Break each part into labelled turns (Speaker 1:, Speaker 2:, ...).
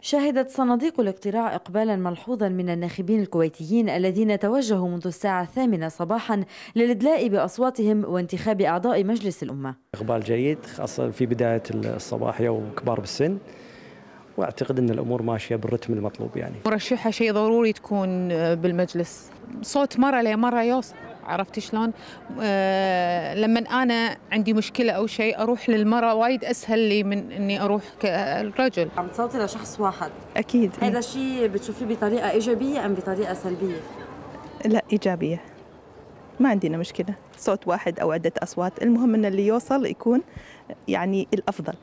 Speaker 1: شهدت صناديق الاقتراع إقبالا ملحوظا من الناخبين الكويتيين الذين توجهوا منذ الساعة الثامنة صباحا للإدلاء بأصواتهم وانتخاب أعضاء مجلس
Speaker 2: الأمة إقبال جيد خاصة في بداية الصباح يوم كبار بالسن واعتقد ان الامور ماشيه بالرتم المطلوب يعني.
Speaker 3: مرشحه شيء ضروري تكون بالمجلس، صوت مره لمره يوصل. عرفتي شلون؟ آه لما انا عندي مشكله او شيء اروح للمراه وايد اسهل لي من اني اروح كرجل عم تصوتي
Speaker 1: لشخص واحد اكيد هذا الشيء بتشوفيه بطريقه ايجابيه ام بطريقه سلبيه؟
Speaker 3: لا ايجابيه ما عندنا مشكله
Speaker 1: صوت واحد او عده اصوات
Speaker 3: المهم ان اللي
Speaker 1: يوصل يكون يعني الافضل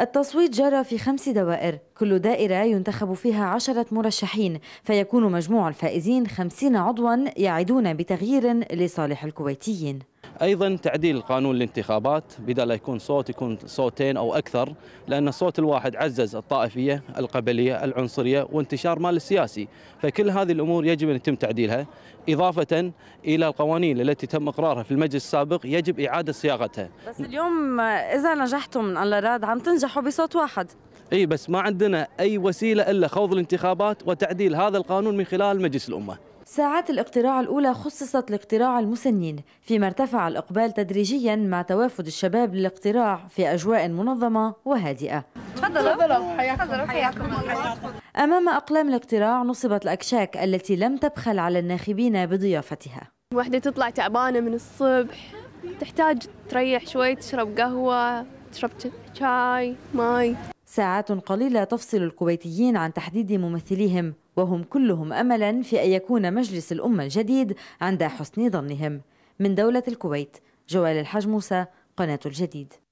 Speaker 1: التصويت جرى في خمس دوائر كل دائرة ينتخب فيها عشرة مرشحين فيكون مجموع الفائزين خمسين عضوا يعدون بتغيير لصالح الكويتيين
Speaker 2: ايضا تعديل قانون الانتخابات بدل يكون صوت يكون صوتين او اكثر لان الصوت الواحد عزز الطائفيه القبليه العنصريه وانتشار مال السياسي فكل هذه الامور يجب ان يتم تعديلها اضافه الى القوانين التي تم اقرارها في المجلس السابق يجب اعاده صياغتها
Speaker 1: بس اليوم اذا نجحتم من راد عم تنجحوا بصوت واحد
Speaker 2: اي بس ما عندنا اي وسيله الا خوض الانتخابات وتعديل هذا القانون من خلال مجلس الامه
Speaker 1: ساعات الاقتراع الأولى خصصت لاقتراع المسنين فيما ارتفع الإقبال تدريجيا مع توافد الشباب للاقتراع في أجواء منظمة وهادئة حياكم أمام أقلام الاقتراع نصبت الأكشاك التي لم تبخل على الناخبين بضيافتها
Speaker 2: وحدة تطلع تعبانة من الصبح تحتاج تريح شوي تشرب قهوة تشرب شاي ماي ساعات قليلة تفصل
Speaker 1: الكويتيين عن تحديد ممثليهم وهم كلهم أملا في أن يكون مجلس الأمة الجديد عند حسن ظنهم من دولة الكويت جوال الحج موسى قناة الجديد